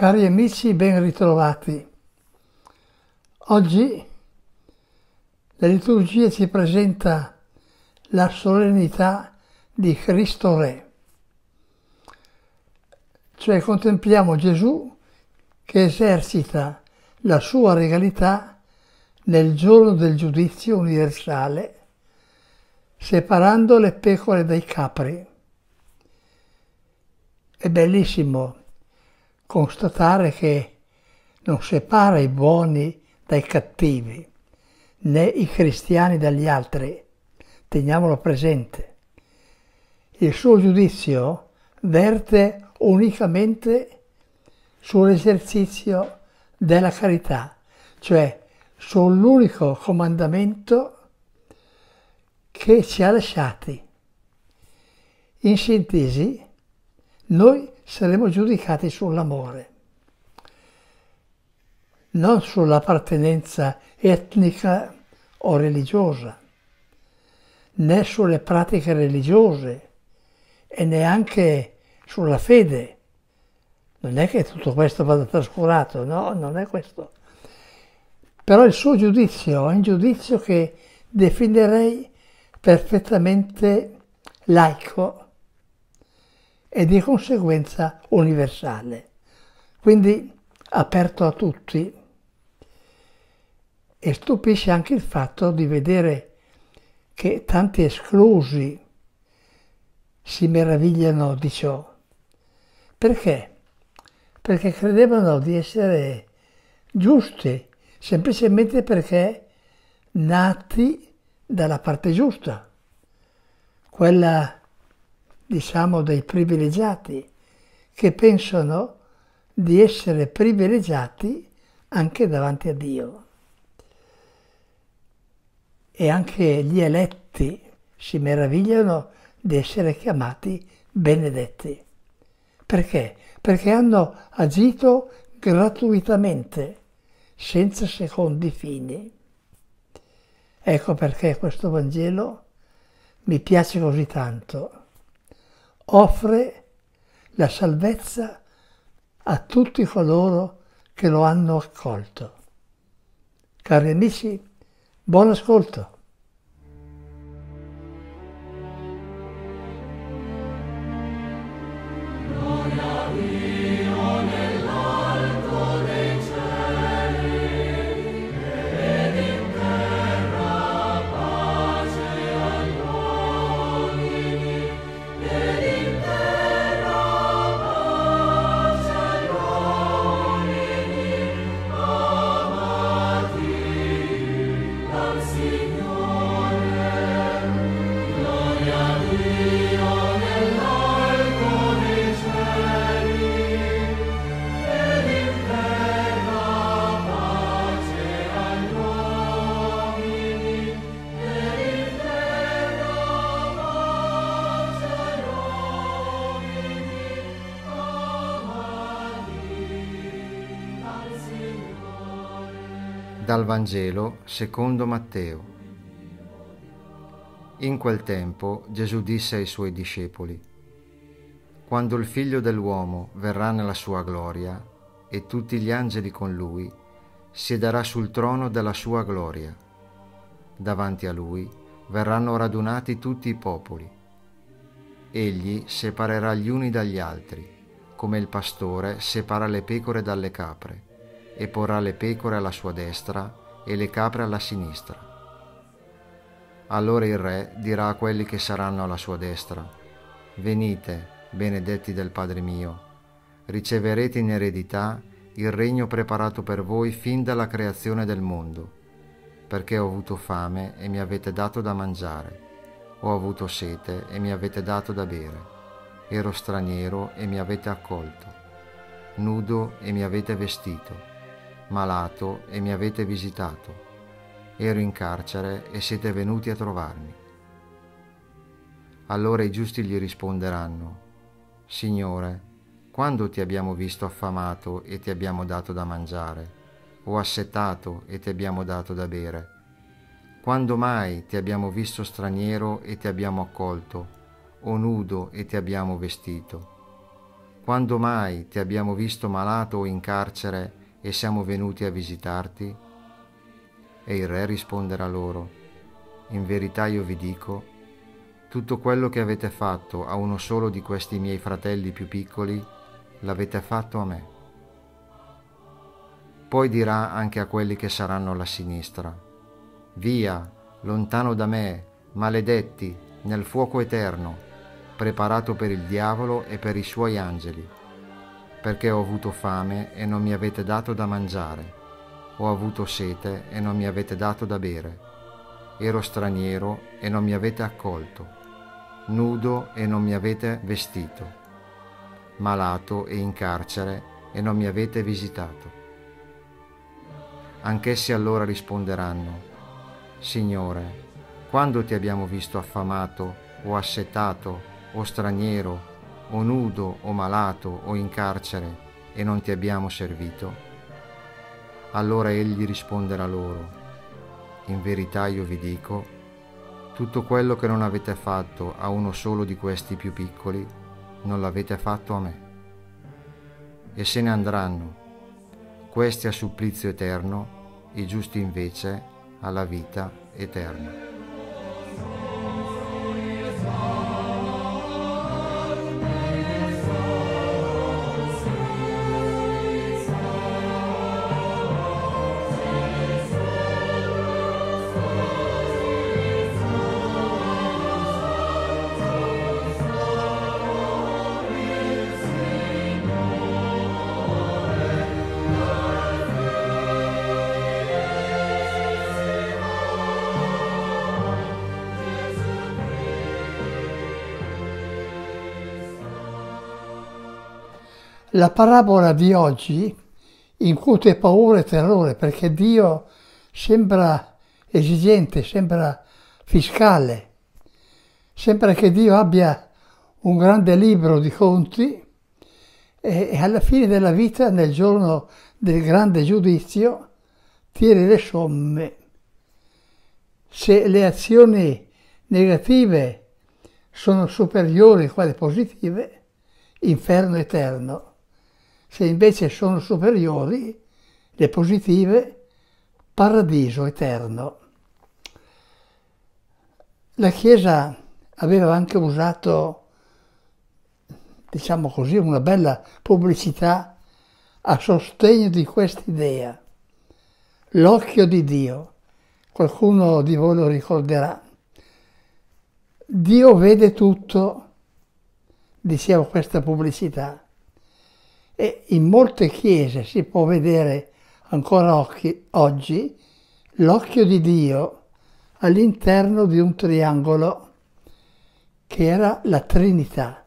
Cari amici, ben ritrovati. Oggi la liturgia ci presenta la solennità di Cristo Re, cioè contempliamo Gesù che esercita la sua regalità nel giorno del giudizio universale, separando le pecore dai capri. È bellissimo constatare che non separa i buoni dai cattivi, né i cristiani dagli altri. Teniamolo presente. Il suo giudizio verte unicamente sull'esercizio della carità, cioè sull'unico comandamento che ci ha lasciati. In sintesi, noi saremo giudicati sull'amore, non sull'appartenenza etnica o religiosa, né sulle pratiche religiose e neanche sulla fede. Non è che tutto questo vada trascurato, no, non è questo. Però il suo giudizio è un giudizio che definirei perfettamente laico e di conseguenza universale, quindi aperto a tutti. E stupisce anche il fatto di vedere che tanti esclusi si meravigliano di ciò. Perché? Perché credevano di essere giusti, semplicemente perché nati dalla parte giusta, quella giusta diciamo, dei privilegiati, che pensano di essere privilegiati anche davanti a Dio. E anche gli eletti si meravigliano di essere chiamati benedetti. Perché? Perché hanno agito gratuitamente, senza secondi fini. Ecco perché questo Vangelo mi piace così tanto offre la salvezza a tutti coloro che lo hanno accolto. Cari amici, buon ascolto! Dal Vangelo secondo Matteo. In quel tempo Gesù disse ai suoi discepoli, Quando il figlio dell'uomo verrà nella sua gloria e tutti gli angeli con lui, siederà sul trono della sua gloria. Davanti a lui verranno radunati tutti i popoli. Egli separerà gli uni dagli altri, come il pastore separa le pecore dalle capre e porrà le pecore alla sua destra e le capre alla sinistra. Allora il Re dirà a quelli che saranno alla sua destra, venite, benedetti del Padre mio, riceverete in eredità il regno preparato per voi fin dalla creazione del mondo, perché ho avuto fame e mi avete dato da mangiare, ho avuto sete e mi avete dato da bere, ero straniero e mi avete accolto, nudo e mi avete vestito malato e mi avete visitato. Ero in carcere e siete venuti a trovarmi. Allora i giusti gli risponderanno, Signore, quando ti abbiamo visto affamato e ti abbiamo dato da mangiare, o assetato e ti abbiamo dato da bere? Quando mai ti abbiamo visto straniero e ti abbiamo accolto, o nudo e ti abbiamo vestito? Quando mai ti abbiamo visto malato o in carcere e e siamo venuti a visitarti? E il re risponderà loro, in verità io vi dico, tutto quello che avete fatto a uno solo di questi miei fratelli più piccoli, l'avete fatto a me. Poi dirà anche a quelli che saranno alla sinistra, via, lontano da me, maledetti, nel fuoco eterno, preparato per il diavolo e per i suoi angeli perché ho avuto fame e non mi avete dato da mangiare, ho avuto sete e non mi avete dato da bere, ero straniero e non mi avete accolto, nudo e non mi avete vestito, malato e in carcere e non mi avete visitato. Anch'essi allora risponderanno, Signore, quando ti abbiamo visto affamato o assetato o straniero o nudo o malato o in carcere e non ti abbiamo servito? Allora egli risponderà loro, in verità io vi dico, tutto quello che non avete fatto a uno solo di questi più piccoli, non l'avete fatto a me. E se ne andranno, questi a supplizio eterno, i giusti invece alla vita eterna. La parabola di oggi incute paura e terrore perché Dio sembra esigente, sembra fiscale, sembra che Dio abbia un grande libro di conti e alla fine della vita, nel giorno del grande giudizio, tiri le somme. Se le azioni negative sono superiori a quelle positive, inferno eterno. Se invece sono superiori, le positive, paradiso eterno. La Chiesa aveva anche usato, diciamo così, una bella pubblicità a sostegno di quest'idea, l'occhio di Dio. Qualcuno di voi lo ricorderà. Dio vede tutto, diceva questa pubblicità. E in molte chiese si può vedere ancora occhi, oggi l'occhio di Dio all'interno di un triangolo che era la Trinità.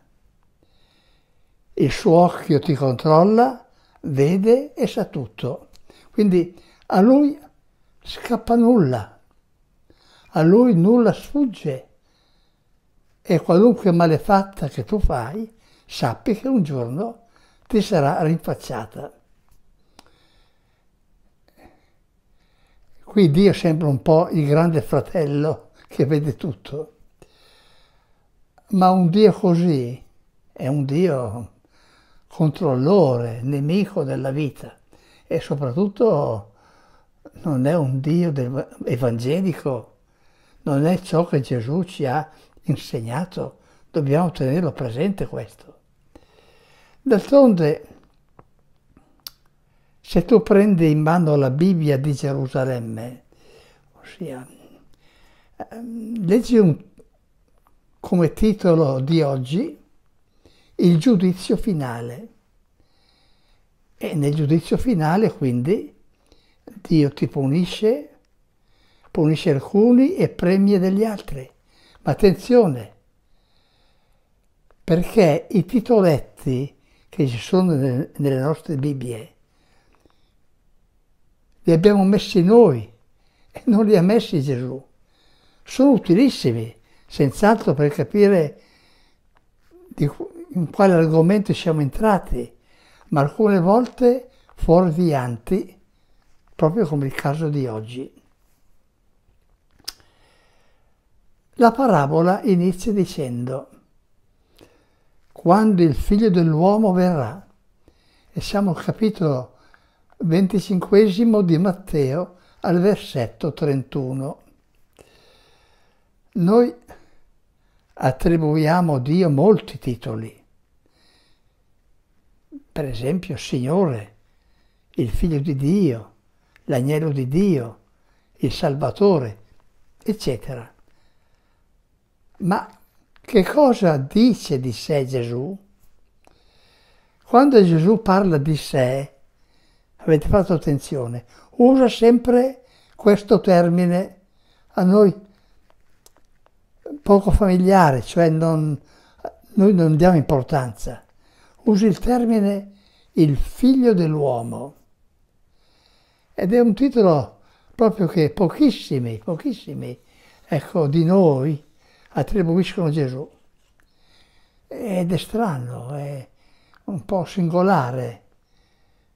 Il suo occhio ti controlla, vede e sa tutto. Quindi a lui scappa nulla, a lui nulla sfugge e qualunque malefatta che tu fai, sappi che un giorno ti sarà rinfacciata. Qui Dio sembra un po' il grande fratello che vede tutto, ma un Dio così è un Dio controllore, nemico della vita e soprattutto non è un Dio evangelico, non è ciò che Gesù ci ha insegnato, dobbiamo tenerlo presente questo. D'altronde, se tu prendi in mano la Bibbia di Gerusalemme, ossia, ehm, leggi un, come titolo di oggi il giudizio finale. E nel giudizio finale, quindi, Dio ti punisce, punisce alcuni e premia degli altri. Ma attenzione, perché i titoletti che ci sono nelle nostre Bibbie. Li abbiamo messi noi e non li ha messi Gesù. Sono utilissimi, senz'altro per capire in quale argomento siamo entrati, ma alcune volte fuorvianti, proprio come il caso di oggi. La parabola inizia dicendo quando il figlio dell'uomo verrà. E siamo al capitolo 25 di Matteo al versetto 31. Noi attribuiamo a Dio molti titoli, per esempio Signore, il Figlio di Dio, l'Agnello di Dio, il Salvatore, eccetera. Ma che cosa dice di sé Gesù? Quando Gesù parla di sé, avete fatto attenzione, usa sempre questo termine a noi poco familiare, cioè non, noi non diamo importanza. Usa il termine il figlio dell'uomo. Ed è un titolo proprio che pochissimi, pochissimi, ecco, di noi attribuiscono Gesù. Ed è strano, è un po' singolare,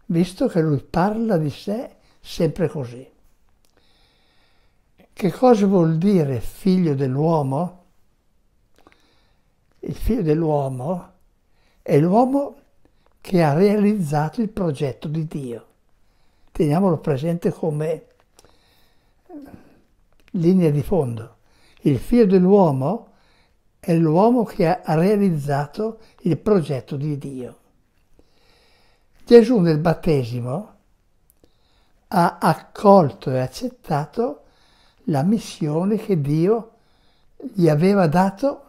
visto che lui parla di sé sempre così. Che cosa vuol dire figlio dell'uomo? Il figlio dell'uomo è l'uomo che ha realizzato il progetto di Dio. Teniamolo presente come linea di fondo. Il figlio dell'uomo è l'uomo che ha realizzato il progetto di Dio. Gesù nel battesimo ha accolto e accettato la missione che Dio gli aveva dato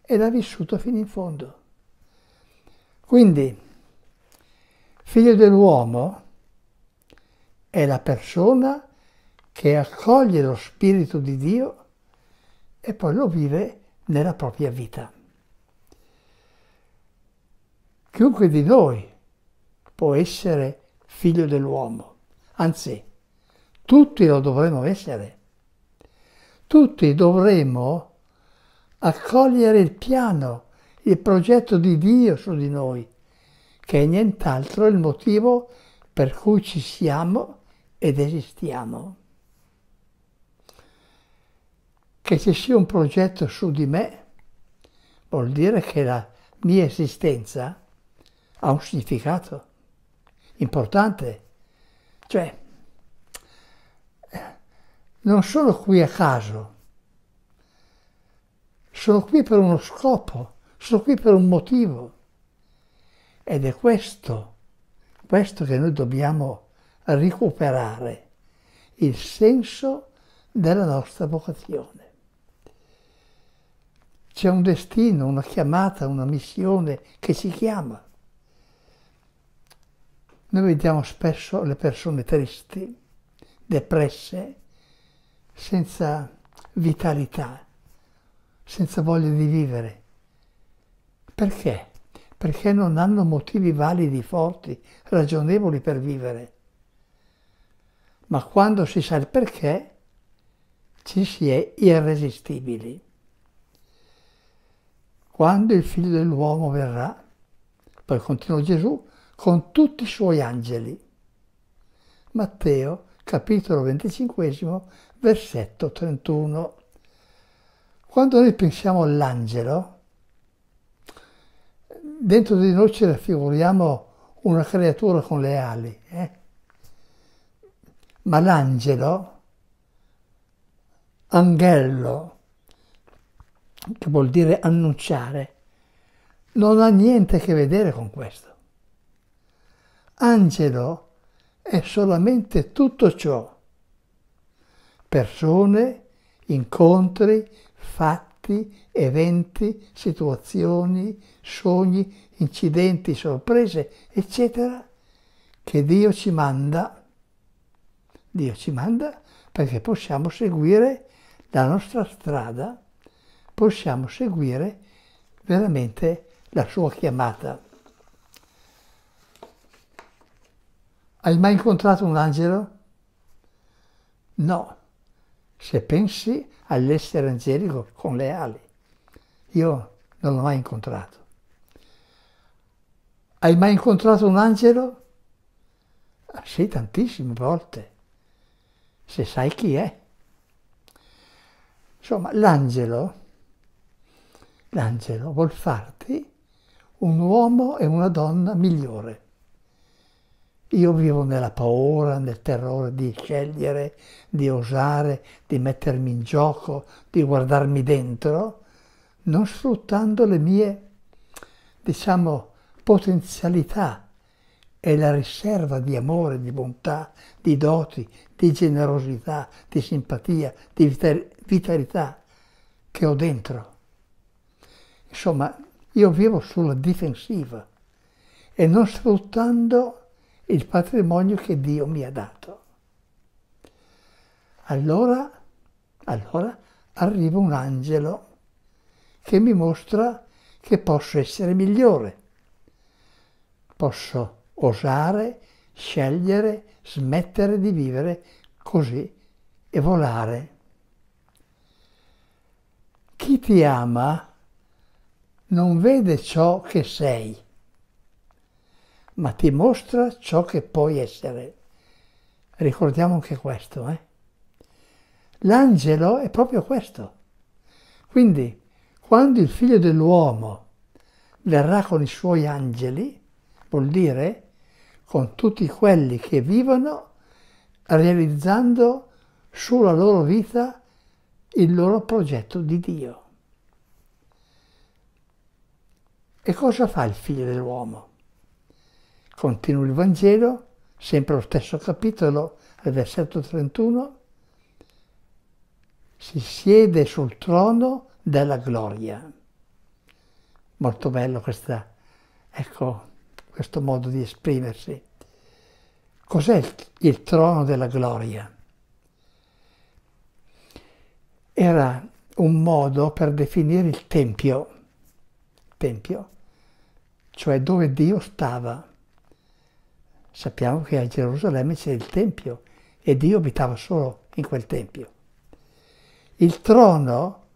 e l'ha vissuto fino in fondo. Quindi, figlio dell'uomo è la persona che accoglie lo Spirito di Dio e poi lo vive nella propria vita. Chiunque di noi può essere figlio dell'uomo, anzi, tutti lo dovremmo essere. Tutti dovremmo accogliere il piano, il progetto di Dio su di noi, che è nient'altro il motivo per cui ci siamo ed esistiamo. che ci sia un progetto su di me vuol dire che la mia esistenza ha un significato importante. Cioè, eh, non sono qui a caso, sono qui per uno scopo, sono qui per un motivo. Ed è questo, questo che noi dobbiamo recuperare, il senso della nostra vocazione. C'è un destino, una chiamata, una missione che si chiama. Noi vediamo spesso le persone tristi, depresse, senza vitalità, senza voglia di vivere. Perché? Perché non hanno motivi validi, forti, ragionevoli per vivere. Ma quando si sa il perché, ci si è irresistibili quando il figlio dell'uomo verrà, poi continua Gesù, con tutti i suoi angeli. Matteo capitolo 25, versetto 31. Quando noi pensiamo all'angelo, dentro di noi ci raffiguriamo una creatura con le ali, eh? ma l'angelo, anghello, che vuol dire annunciare, non ha niente a che vedere con questo. Angelo è solamente tutto ciò. Persone, incontri, fatti, eventi, situazioni, sogni, incidenti, sorprese, eccetera, che Dio ci manda. Dio ci manda perché possiamo seguire la nostra strada possiamo seguire veramente la sua chiamata. Hai mai incontrato un angelo? No, se pensi all'essere angelico con le ali, io non l'ho mai incontrato. Hai mai incontrato un angelo? Ah, sì, tantissime volte, se sai chi è. Insomma, l'angelo l'angelo vuol farti un uomo e una donna migliore. Io vivo nella paura, nel terrore di scegliere, di osare, di mettermi in gioco, di guardarmi dentro, non sfruttando le mie, diciamo, potenzialità e la riserva di amore, di bontà, di doti, di generosità, di simpatia, di vitalità che ho dentro. Insomma, io vivo sulla difensiva e non sfruttando il patrimonio che Dio mi ha dato. Allora, allora arriva un angelo che mi mostra che posso essere migliore. Posso osare, scegliere, smettere di vivere così e volare. Chi ti ama non vede ciò che sei, ma ti mostra ciò che puoi essere. Ricordiamo anche questo, eh? L'angelo è proprio questo. Quindi, quando il figlio dell'uomo verrà con i suoi angeli, vuol dire con tutti quelli che vivono realizzando sulla loro vita il loro progetto di Dio. E cosa fa il figlio dell'uomo? Continua il Vangelo, sempre lo stesso capitolo, al versetto 31, si siede sul trono della gloria. Molto bello questa, ecco, questo modo di esprimersi. Cos'è il, il trono della gloria? Era un modo per definire il Tempio Tempio, cioè dove Dio stava. Sappiamo che a Gerusalemme c'è il Tempio e Dio abitava solo in quel Tempio. Il trono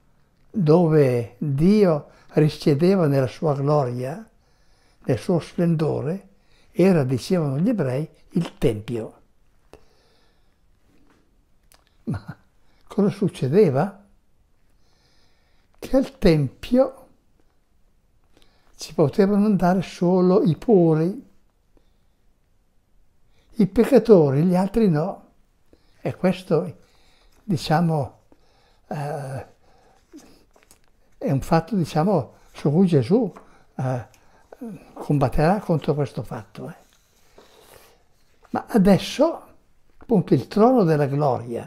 dove Dio risiedeva nella sua gloria, nel suo splendore, era, dicevano gli ebrei, il Tempio. Ma cosa succedeva? Che al Tempio ci potevano andare solo i puri, i peccatori, gli altri no. E questo, diciamo, eh, è un fatto, diciamo, su cui Gesù eh, combatterà contro questo fatto. Eh. Ma adesso, appunto, il trono della gloria,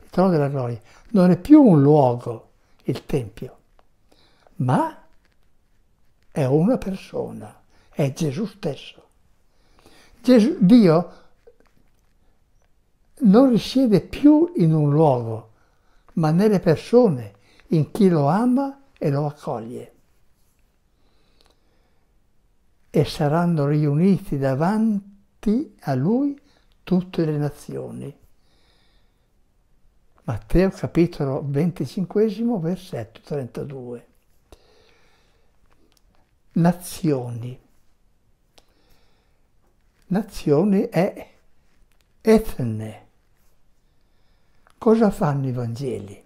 il trono della gloria, non è più un luogo, il Tempio, ma è una persona, è Gesù stesso. Gesù, Dio non risiede più in un luogo, ma nelle persone, in chi lo ama e lo accoglie. E saranno riuniti davanti a lui tutte le nazioni. Matteo capitolo 25, versetto 32 nazioni. Nazioni è etne. Cosa fanno i Vangeli?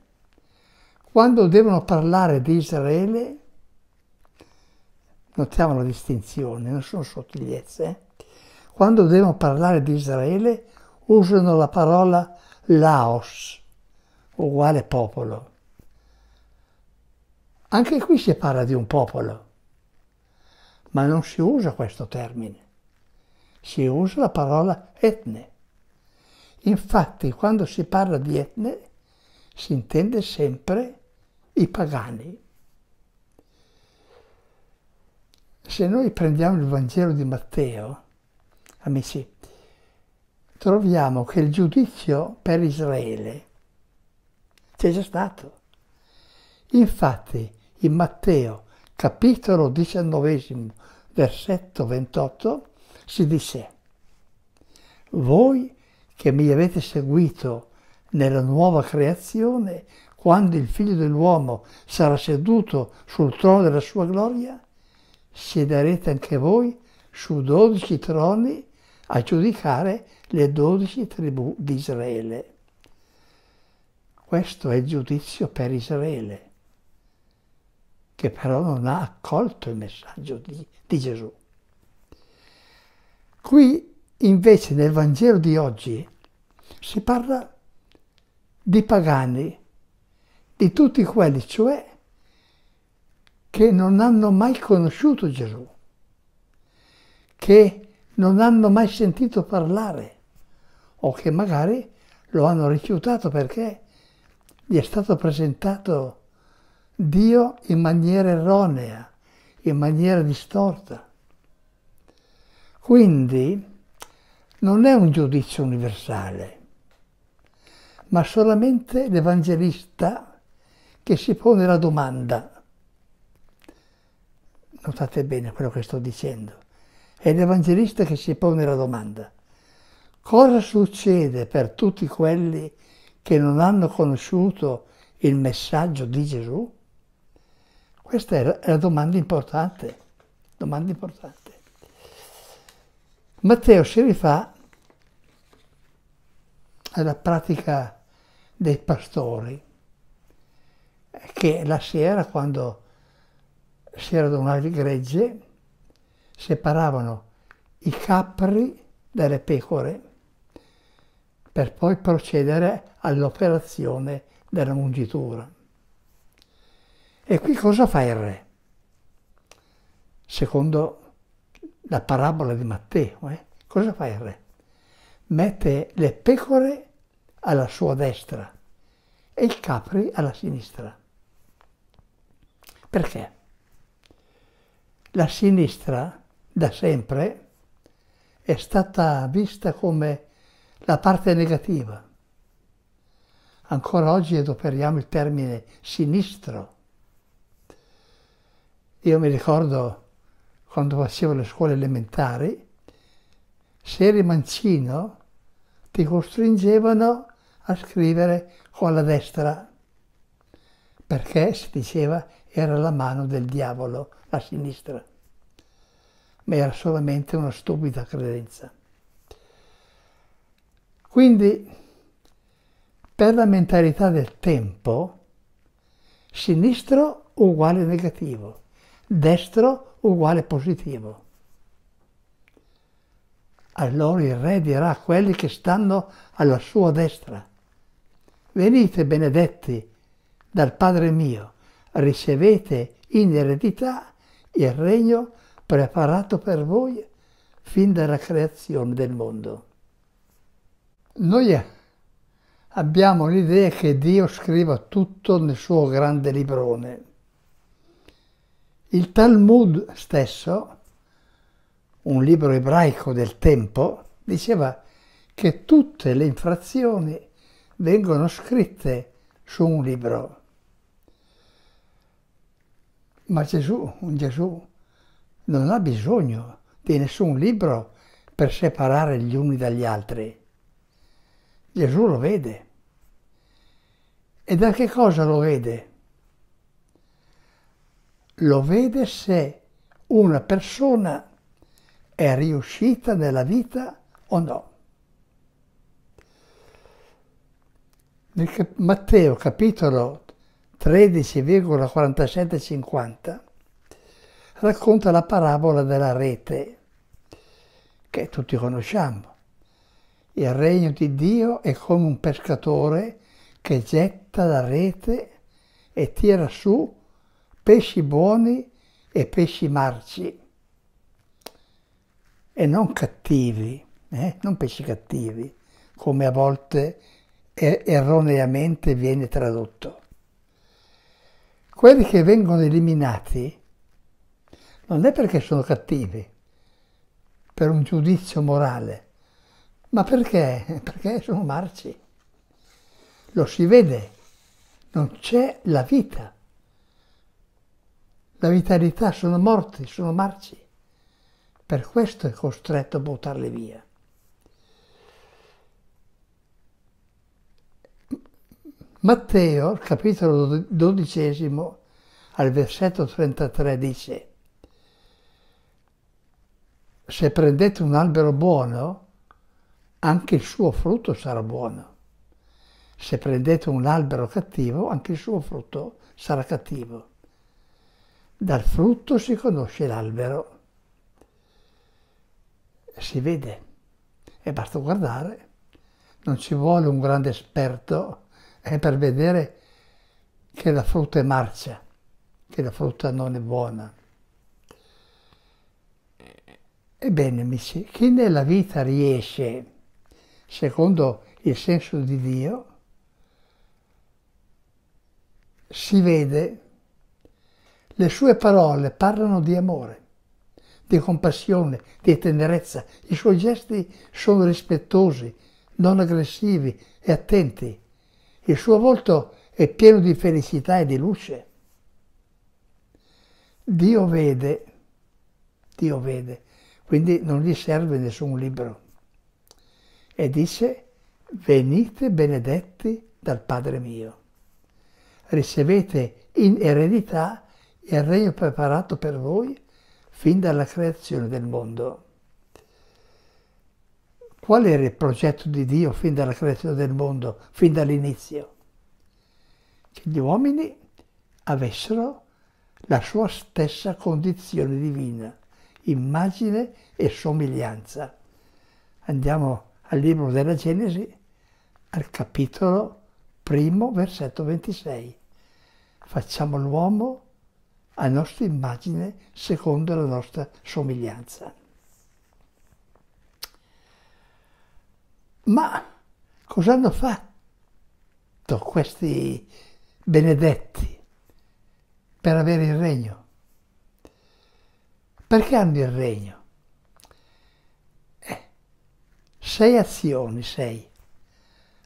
Quando devono parlare di Israele, notiamo la distinzione, non sono sottigliezze, eh? quando devono parlare di Israele usano la parola Laos, uguale popolo. Anche qui si parla di un popolo ma non si usa questo termine, si usa la parola etne. Infatti quando si parla di etne si intende sempre i pagani. Se noi prendiamo il Vangelo di Matteo, amici, troviamo che il giudizio per Israele c'è già stato. Infatti in Matteo capitolo diciannovesimo, versetto 28, si disse, voi che mi avete seguito nella nuova creazione, quando il figlio dell'uomo sarà seduto sul trono della sua gloria, siederete anche voi su dodici troni a giudicare le dodici tribù di Israele. Questo è il giudizio per Israele che però non ha accolto il messaggio di, di Gesù. Qui invece nel Vangelo di oggi si parla di pagani, di tutti quelli cioè che non hanno mai conosciuto Gesù, che non hanno mai sentito parlare o che magari lo hanno rifiutato perché gli è stato presentato Dio in maniera erronea, in maniera distorta. Quindi non è un giudizio universale, ma solamente l'Evangelista che si pone la domanda. Notate bene quello che sto dicendo. È l'Evangelista che si pone la domanda. Cosa succede per tutti quelli che non hanno conosciuto il messaggio di Gesù? Questa è la domanda importante, domanda importante. Matteo si rifà alla pratica dei pastori, che la sera, quando si radunava il gregge, separavano i capri dalle pecore per poi procedere all'operazione della mungitura. E qui cosa fa il re? Secondo la parabola di Matteo, eh? cosa fa il re? Mette le pecore alla sua destra e il capri alla sinistra. Perché? La sinistra da sempre è stata vista come la parte negativa. Ancora oggi adoperiamo il termine sinistro io mi ricordo quando facevo le scuole elementari, se eri mancino ti costringevano a scrivere con la destra, perché si diceva era la mano del diavolo, la sinistra. Ma era solamente una stupida credenza. Quindi, per la mentalità del tempo, sinistro uguale negativo destro uguale positivo. Allora il re dirà a quelli che stanno alla sua destra, venite benedetti dal Padre mio, ricevete in eredità il regno preparato per voi fin dalla creazione del mondo. Noi abbiamo l'idea che Dio scriva tutto nel suo grande librone il Talmud stesso, un libro ebraico del tempo, diceva che tutte le infrazioni vengono scritte su un libro. Ma Gesù, un Gesù, non ha bisogno di nessun libro per separare gli uni dagli altri. Gesù lo vede. E da che cosa lo vede? lo vede se una persona è riuscita nella vita o no. Nel cap Matteo capitolo 13,47-50 racconta la parabola della rete, che tutti conosciamo. Il regno di Dio è come un pescatore che getta la rete e tira su pesci buoni e pesci marci e non cattivi, eh? non pesci cattivi, come a volte erroneamente viene tradotto. Quelli che vengono eliminati non è perché sono cattivi, per un giudizio morale, ma perché? Perché sono marci. Lo si vede, non c'è la vita la vitalità sono morti, sono marci. Per questo è costretto a buttarle via. Matteo, capitolo dodicesimo, al versetto 33 dice, se prendete un albero buono, anche il suo frutto sarà buono. Se prendete un albero cattivo, anche il suo frutto sarà cattivo. Dal frutto si conosce l'albero. Si vede e basta guardare. Non ci vuole un grande esperto eh, per vedere che la frutta è marcia, che la frutta non è buona. Ebbene, amici, chi nella vita riesce, secondo il senso di Dio, si vede le sue parole parlano di amore, di compassione, di tenerezza. I suoi gesti sono rispettosi, non aggressivi e attenti. Il suo volto è pieno di felicità e di luce. Dio vede, Dio vede, quindi non gli serve nessun libro. E dice, venite benedetti dal Padre mio, ricevete in eredità e il regno preparato per voi fin dalla creazione del mondo. Qual era il progetto di Dio fin dalla creazione del mondo, fin dall'inizio? Che gli uomini avessero la sua stessa condizione divina, immagine e somiglianza. Andiamo al libro della Genesi, al capitolo primo, versetto 26. Facciamo l'uomo a nostra immagine secondo la nostra somiglianza. Ma cosa hanno fatto questi benedetti per avere il regno? Perché hanno il regno? Eh, sei azioni, sei.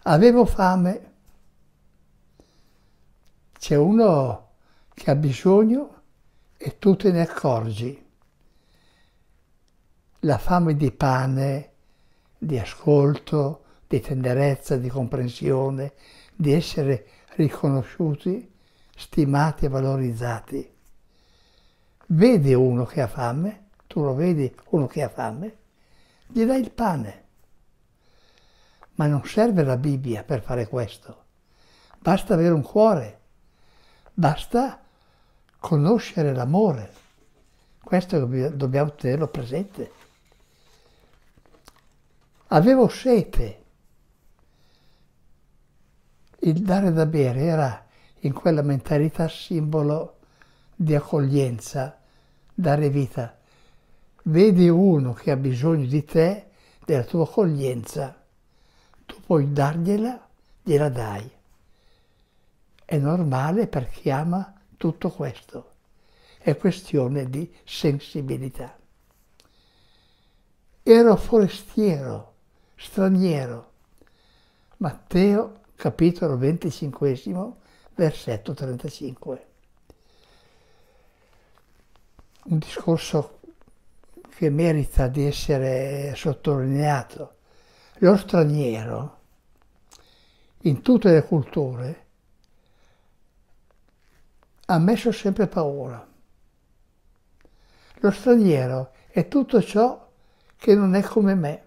Avevo fame. C'è uno che ha bisogno e tu te ne accorgi. La fame di pane, di ascolto, di tenerezza, di comprensione, di essere riconosciuti, stimati e valorizzati. Vedi uno che ha fame, tu lo vedi uno che ha fame, gli dai il pane. Ma non serve la Bibbia per fare questo. Basta avere un cuore, basta conoscere l'amore. Questo dobbiamo tenerlo presente. Avevo sete. Il dare da bere era in quella mentalità simbolo di accoglienza, dare vita. Vedi uno che ha bisogno di te, della tua accoglienza, tu puoi dargliela, gliela dai. È normale per chi ama tutto questo. È questione di sensibilità. Ero forestiero, straniero. Matteo capitolo 25, versetto 35. Un discorso che merita di essere sottolineato. Lo straniero, in tutte le culture, ha messo sempre paura. Lo straniero è tutto ciò che non è come me.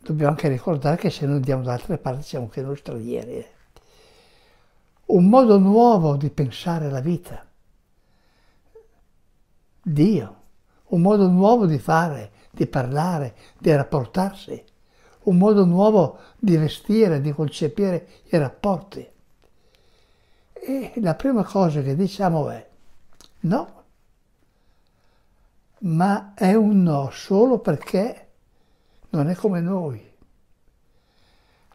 Dobbiamo anche ricordare che se noi andiamo da altre parti siamo anche noi stranieri. Un modo nuovo di pensare la vita. Dio, un modo nuovo di fare, di parlare, di rapportarsi, un modo nuovo di vestire, di concepire i rapporti. E la prima cosa che diciamo è no, ma è un no solo perché non è come noi.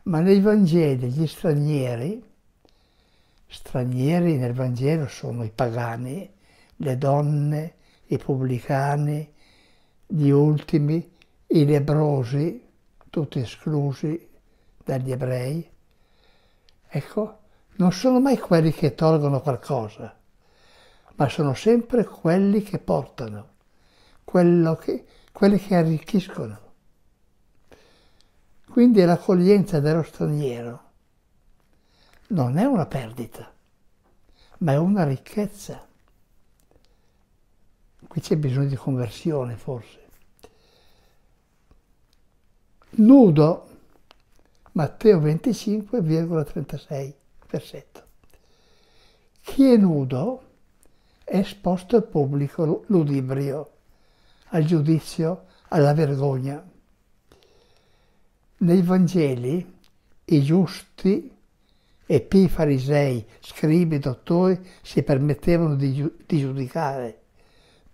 Ma nei Vangeli gli stranieri, stranieri nel Vangelo sono i pagani, le donne, i pubblicani, gli ultimi, i lebrosi, tutti esclusi dagli ebrei. Ecco, non sono mai quelli che tolgono qualcosa, ma sono sempre quelli che portano, che, quelli che arricchiscono. Quindi l'accoglienza dello straniero non è una perdita, ma è una ricchezza. Qui c'è bisogno di conversione forse. Nudo, Matteo 25,36 versetto. Chi è nudo è esposto al pubblico ludibrio, al giudizio, alla vergogna. Nei Vangeli i giusti e farisei, scribi, dottori si permettevano di, di giudicare,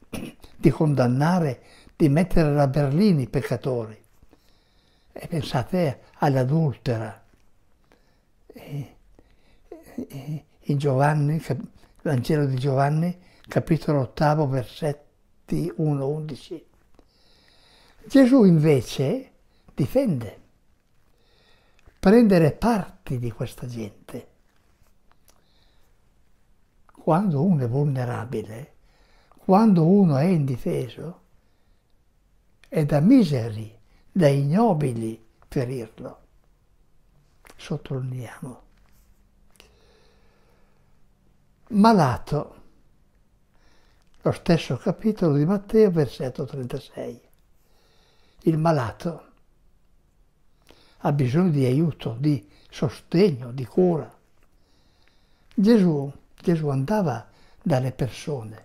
di condannare, di mettere la berlina i peccatori. E pensate all'adultera. E in Giovanni, Vangelo di Giovanni, capitolo 8, versetti 1-11. Gesù invece difende, prendere parte di questa gente. Quando uno è vulnerabile, quando uno è indifeso, è da miseri, da ignobili ferirlo. Sottolineiamo malato. Lo stesso capitolo di Matteo, versetto 36. Il malato ha bisogno di aiuto, di sostegno, di cura. Gesù, Gesù andava dalle persone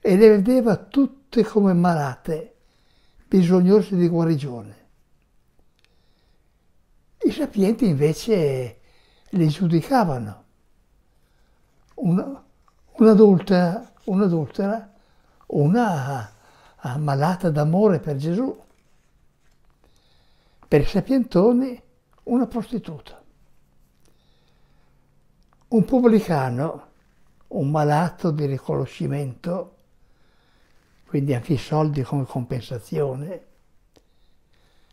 e le vedeva tutte come malate, bisognose di guarigione. I sapienti invece li giudicavano un'adultera, un'adultera, una ah, malata d'amore per Gesù, per sapientoni una prostituta, un pubblicano, un malato di riconoscimento, quindi anche i soldi come compensazione,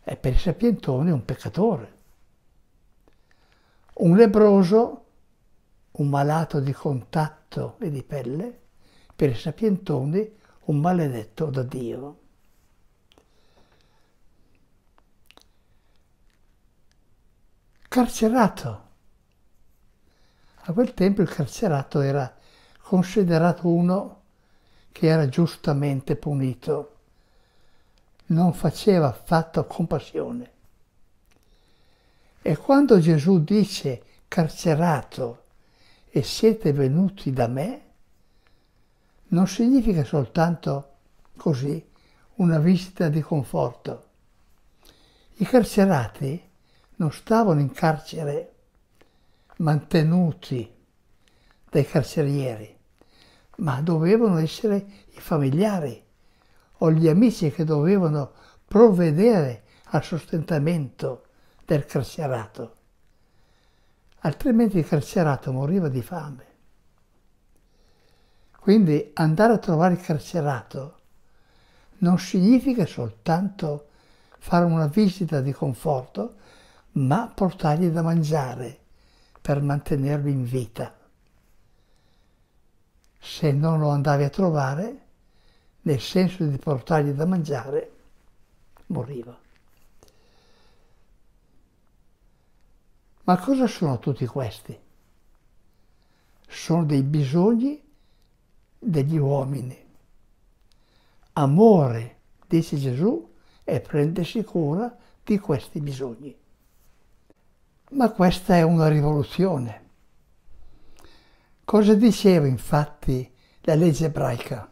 è per sapientoni un peccatore, un lebroso un malato di contatto e di pelle, per i sapientoni un maledetto da Dio. Carcerato. A quel tempo il carcerato era considerato uno che era giustamente punito, non faceva affatto compassione. E quando Gesù dice carcerato, e siete venuti da me, non significa soltanto così una visita di conforto. I carcerati non stavano in carcere mantenuti dai carcerieri, ma dovevano essere i familiari o gli amici che dovevano provvedere al sostentamento del carcerato altrimenti il carcerato moriva di fame. Quindi andare a trovare il carcerato non significa soltanto fare una visita di conforto, ma portargli da mangiare per mantenerlo in vita. Se non lo andavi a trovare, nel senso di portargli da mangiare, moriva. Ma cosa sono tutti questi? Sono dei bisogni degli uomini. Amore, dice Gesù, è prendersi cura di questi bisogni. Ma questa è una rivoluzione. Cosa diceva infatti la legge ebraica?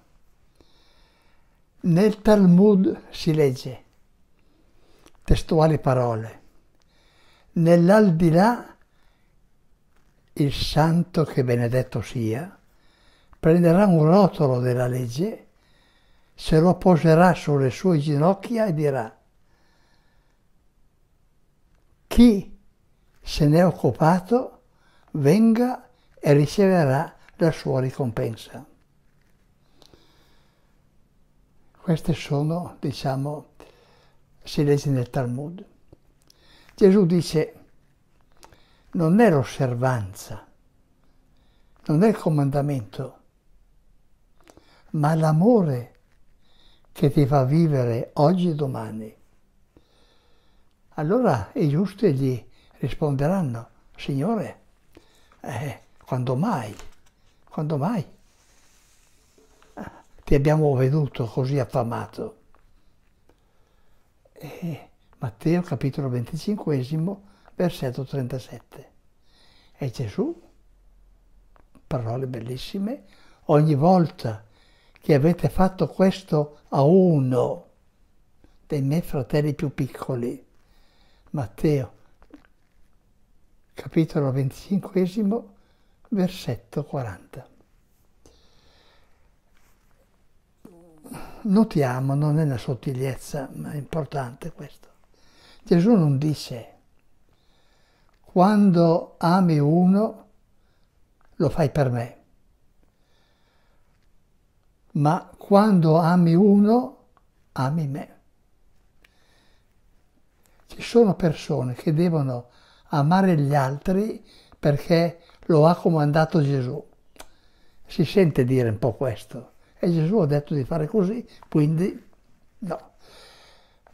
Nel Talmud si legge, testuali parole, nell'aldilà il santo che benedetto sia prenderà un rotolo della legge, se lo poserà sulle sue ginocchia e dirà chi se ne è occupato venga e riceverà la sua ricompensa. Queste sono, diciamo, si legge nel Talmud. Gesù dice, non è l'osservanza, non è il comandamento, ma l'amore che ti fa vivere oggi e domani. Allora i giusti gli risponderanno, Signore, eh, quando mai, quando mai ah, ti abbiamo veduto così affamato? E Matteo capitolo 25, versetto 37. E Gesù, parole bellissime, ogni volta che avete fatto questo a uno dei miei fratelli più piccoli, Matteo capitolo 25, versetto 40. Notiamo, non è una sottigliezza, ma è importante questo. Gesù non dice quando ami uno lo fai per me, ma quando ami uno ami me. Ci sono persone che devono amare gli altri perché lo ha comandato Gesù. Si sente dire un po' questo. E Gesù ha detto di fare così, quindi no.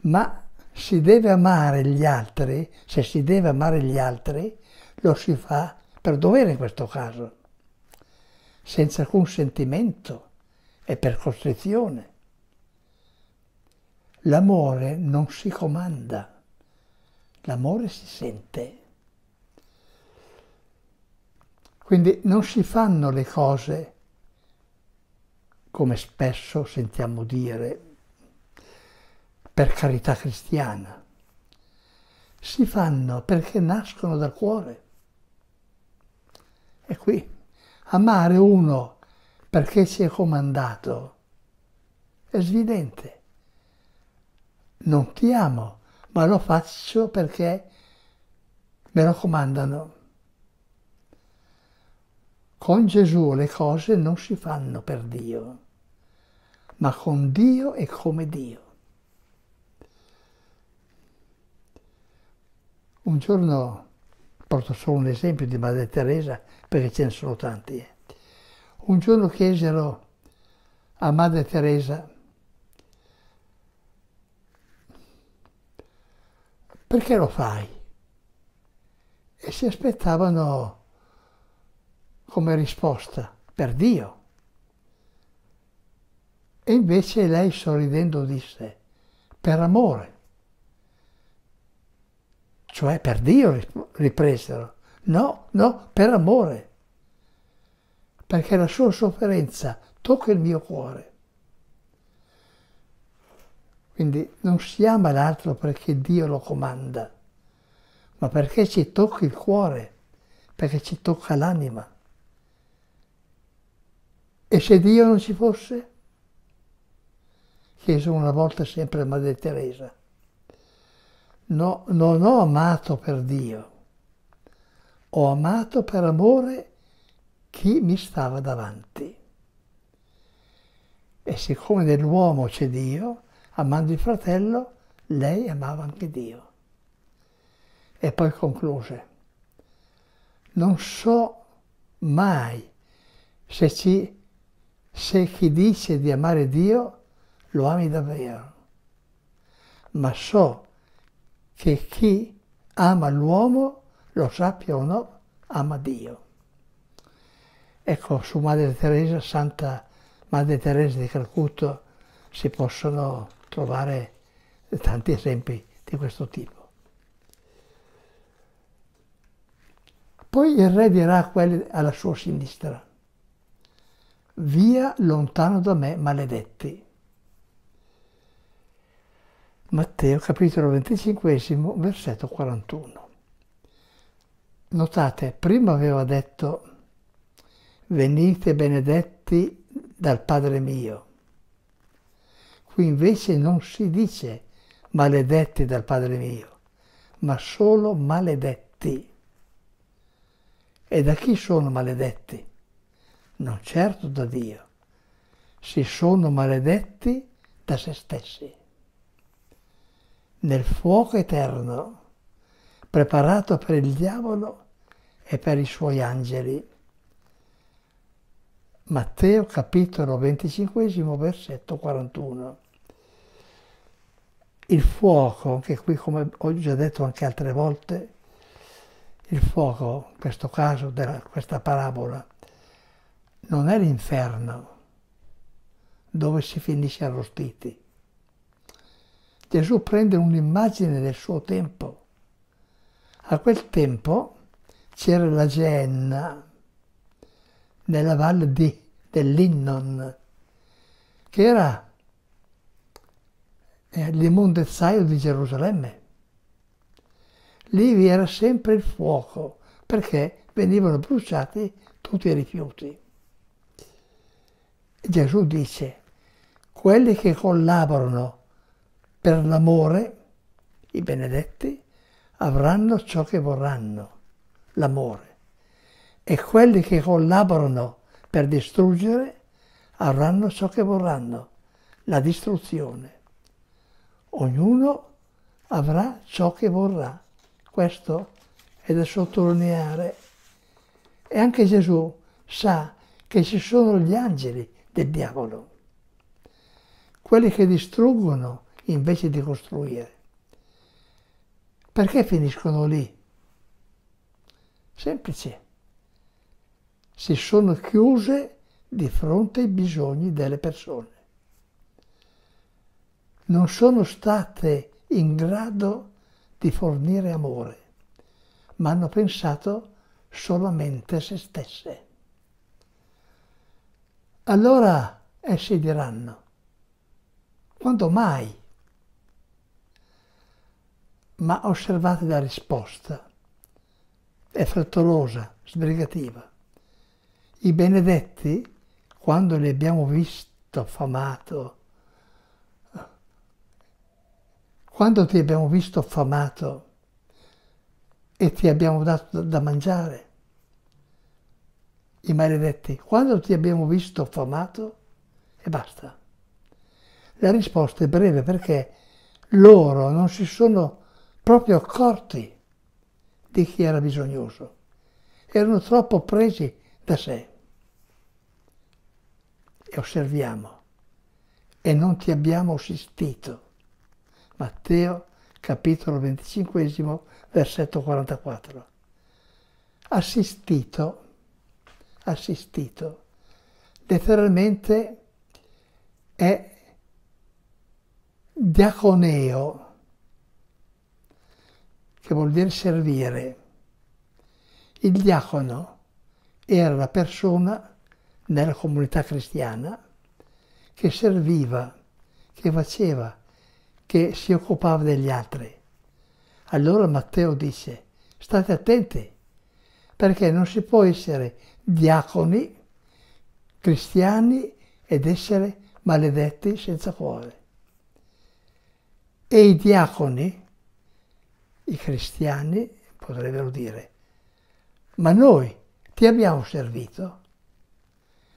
Ma si deve amare gli altri, se si deve amare gli altri, lo si fa per dovere in questo caso, senza alcun sentimento e per costrizione. L'amore non si comanda, l'amore si sente. Quindi non si fanno le cose come spesso sentiamo dire per carità cristiana, si fanno perché nascono dal cuore. E qui, amare uno perché si è comandato è svidente. Non ti amo, ma lo faccio perché me lo comandano. Con Gesù le cose non si fanno per Dio, ma con Dio e come Dio. Un giorno, porto solo un esempio di Madre Teresa, perché ce ne sono tanti. Eh. Un giorno chiesero a Madre Teresa perché lo fai? E si aspettavano come risposta, per Dio. E invece lei sorridendo disse, per amore cioè per Dio ripresero, no, no, per amore, perché la sua sofferenza tocca il mio cuore. Quindi non si ama l'altro perché Dio lo comanda, ma perché ci tocca il cuore, perché ci tocca l'anima. E se Dio non ci fosse? Chiese una volta sempre a Madre Teresa no, non ho amato per Dio, ho amato per amore chi mi stava davanti. E siccome nell'uomo c'è Dio, amando il fratello, lei amava anche Dio. E poi concluse, non so mai se, ci, se chi dice di amare Dio lo ami davvero, ma so che che chi ama l'uomo, lo sappia o no, ama Dio. Ecco, su Madre Teresa, Santa Madre Teresa di Calcutta, si possono trovare tanti esempi di questo tipo. Poi il re dirà a quelli alla sua sinistra, via lontano da me, maledetti. Matteo capitolo 25 versetto 41. Notate, prima aveva detto venite benedetti dal Padre mio. Qui invece non si dice maledetti dal Padre mio, ma solo maledetti. E da chi sono maledetti? Non certo da Dio. Si sono maledetti da se stessi nel fuoco eterno preparato per il diavolo e per i suoi angeli. Matteo capitolo 25 versetto 41. Il fuoco, anche qui come ho già detto anche altre volte, il fuoco, in questo caso, della, questa parabola, non è l'inferno dove si finisce arrostiti, Gesù prende un'immagine del suo tempo. A quel tempo c'era la Genna nella valle di, dell'Innon, che era eh, l'immondezzaio di Gerusalemme. Lì vi era sempre il fuoco, perché venivano bruciati tutti i rifiuti. Gesù dice, quelli che collaborano per l'amore i benedetti avranno ciò che vorranno, l'amore. E quelli che collaborano per distruggere avranno ciò che vorranno, la distruzione. Ognuno avrà ciò che vorrà. Questo è da sottolineare. E anche Gesù sa che ci sono gli angeli del diavolo, quelli che distruggono invece di costruire. Perché finiscono lì? Semplice. Si sono chiuse di fronte ai bisogni delle persone. Non sono state in grado di fornire amore, ma hanno pensato solamente a se stesse. Allora essi diranno, quando mai ma osservate la risposta. È frettolosa, sbrigativa. I benedetti, quando li abbiamo visto affamato, quando ti abbiamo visto affamato e ti abbiamo dato da mangiare, i maledetti, quando ti abbiamo visto affamato e basta. La risposta è breve perché loro non si sono proprio accorti di chi era bisognoso, erano troppo presi da sé. E osserviamo, e non ti abbiamo assistito. Matteo capitolo 25, versetto 44. Assistito, assistito, letteralmente è diaconeo, che vuol dire servire. Il diacono era la persona nella comunità cristiana che serviva, che faceva, che si occupava degli altri. Allora Matteo dice, state attenti, perché non si può essere diaconi, cristiani ed essere maledetti senza cuore. E i diaconi i cristiani potrebbero dire, ma noi ti abbiamo servito?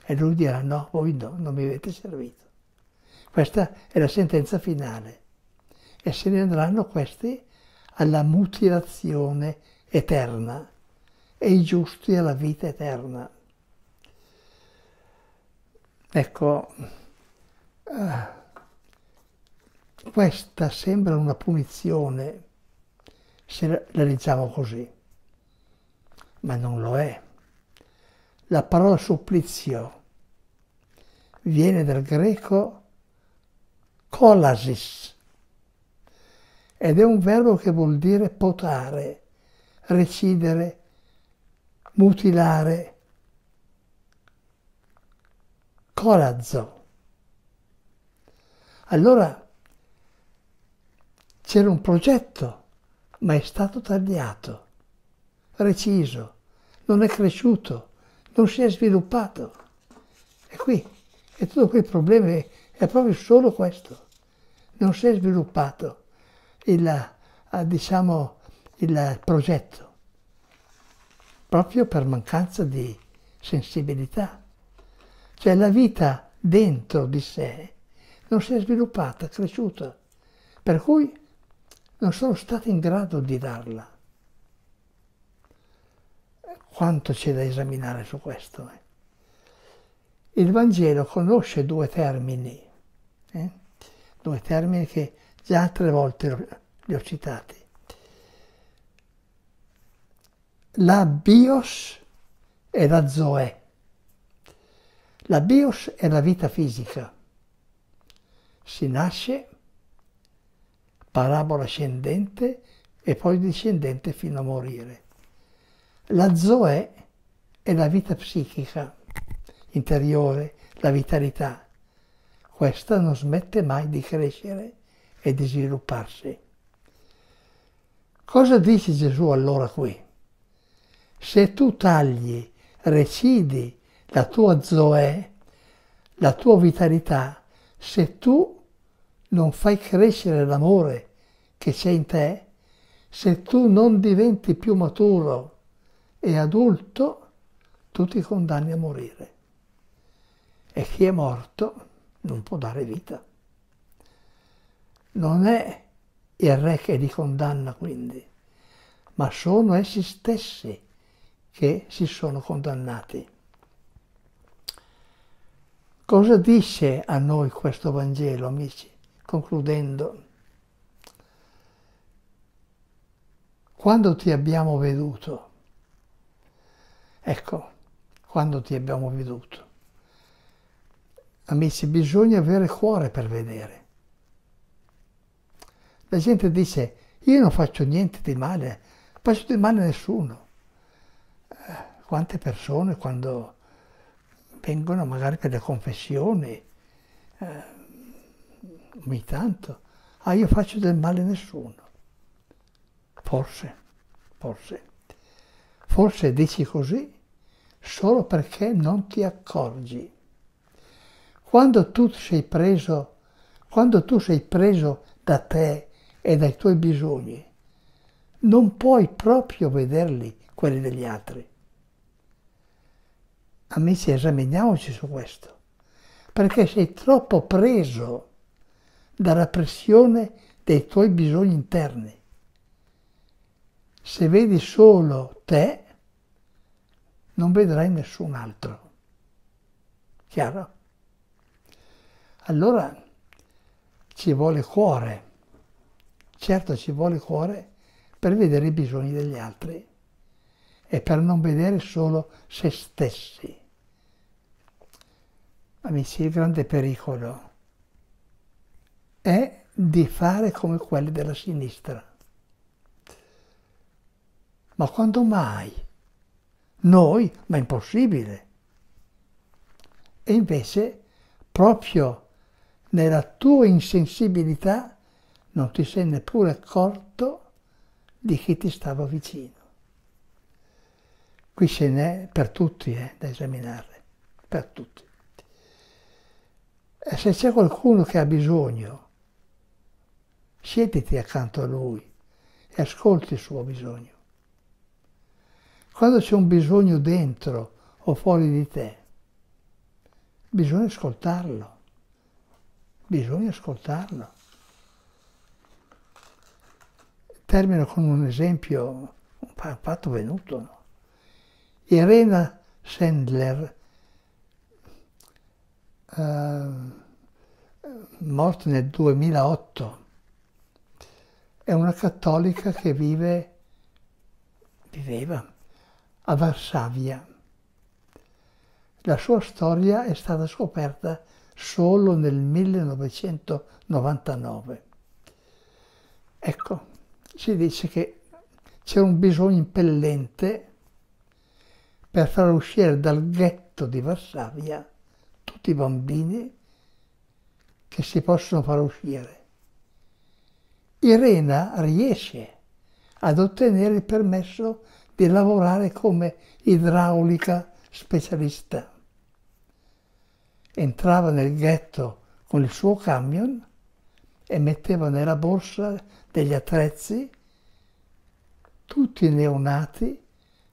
E lui dirà, no, voi no, non mi avete servito. Questa è la sentenza finale. E se ne andranno questi alla mutilazione eterna e i giusti alla vita eterna. Ecco, eh, questa sembra una punizione se la leggiamo così. Ma non lo è. La parola supplizio viene dal greco kolasis ed è un verbo che vuol dire potare, recidere, mutilare, colazzo. Allora c'era un progetto ma è stato tagliato, reciso, non è cresciuto, non si è sviluppato. E qui, e tutto quel problema è, proprio solo questo. Non si è sviluppato il, eh, diciamo, il progetto, proprio per mancanza di sensibilità. Cioè la vita dentro di sé non si è sviluppata, è cresciuta. Per cui non sono stati in grado di darla. Quanto c'è da esaminare su questo? Eh? Il Vangelo conosce due termini, eh? due termini che già altre volte li ho citati. La bios e la zoe. La bios è la vita fisica. Si nasce parabola ascendente e poi discendente fino a morire. La Zoe è la vita psichica, interiore, la vitalità. Questa non smette mai di crescere e di svilupparsi. Cosa dice Gesù allora qui? Se tu tagli, recidi la tua Zoe, la tua vitalità, se tu non fai crescere l'amore che c'è in te, se tu non diventi più maturo e adulto, tu ti condanni a morire. E chi è morto non può dare vita. Non è il re che li condanna quindi, ma sono essi stessi che si sono condannati. Cosa dice a noi questo Vangelo, amici? concludendo, quando ti abbiamo veduto, ecco, quando ti abbiamo veduto, amici, bisogna avere cuore per vedere. La gente dice, io non faccio niente di male, non faccio di male a nessuno. Eh, quante persone quando vengono magari per le confessioni, eh, ogni tanto, ah io faccio del male a nessuno. Forse, forse, forse dici così solo perché non ti accorgi. Quando tu sei preso, quando tu sei preso da te e dai tuoi bisogni, non puoi proprio vederli quelli degli altri. Amici, esaminiamoci su questo, perché sei troppo preso dalla pressione dei tuoi bisogni interni. Se vedi solo te, non vedrai nessun altro. Chiaro? Allora ci vuole cuore, certo ci vuole cuore per vedere i bisogni degli altri e per non vedere solo se stessi. Amici, il grande pericolo è di fare come quelli della sinistra. Ma quando mai? Noi? Ma è impossibile. E invece, proprio nella tua insensibilità, non ti sei neppure accorto di chi ti stava vicino. Qui ce n'è per tutti eh, da esaminare, per tutti. E se c'è qualcuno che ha bisogno siediti accanto a lui e ascolti il suo bisogno. Quando c'è un bisogno dentro o fuori di te, bisogna ascoltarlo, bisogna ascoltarlo. Termino con un esempio, un fatto venuto. No? Irena Sandler, eh, morta nel 2008, è una cattolica che vive, viveva a Varsavia. La sua storia è stata scoperta solo nel 1999. Ecco, si dice che c'era un bisogno impellente per far uscire dal ghetto di Varsavia tutti i bambini che si possono far uscire. Irena riesce ad ottenere il permesso di lavorare come idraulica specialista. Entrava nel ghetto con il suo camion e metteva nella borsa degli attrezzi tutti i neonati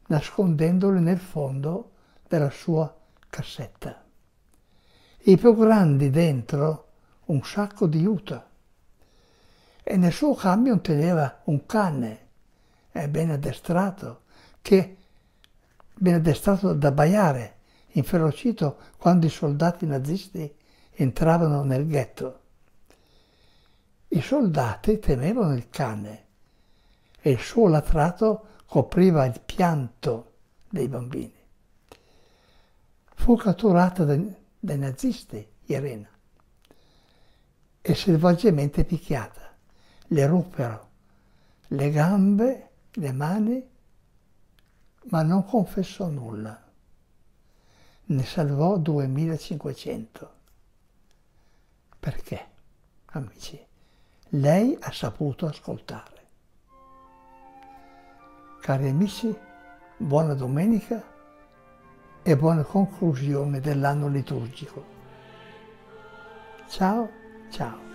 nascondendoli nel fondo della sua cassetta. I più grandi dentro un sacco di juta e nel suo camion teneva un cane, eh, ben addestrato, che ben addestrato da baiare, inferocito quando i soldati nazisti entravano nel ghetto. I soldati temevano il cane e il suo latrato copriva il pianto dei bambini. Fu catturata dai, dai nazisti, Irena, e selvaggiamente picchiata le ruppero le gambe, le mani, ma non confessò nulla. Ne salvò 2500. Perché, amici? Lei ha saputo ascoltare. Cari amici, buona domenica e buona conclusione dell'anno liturgico. Ciao, ciao.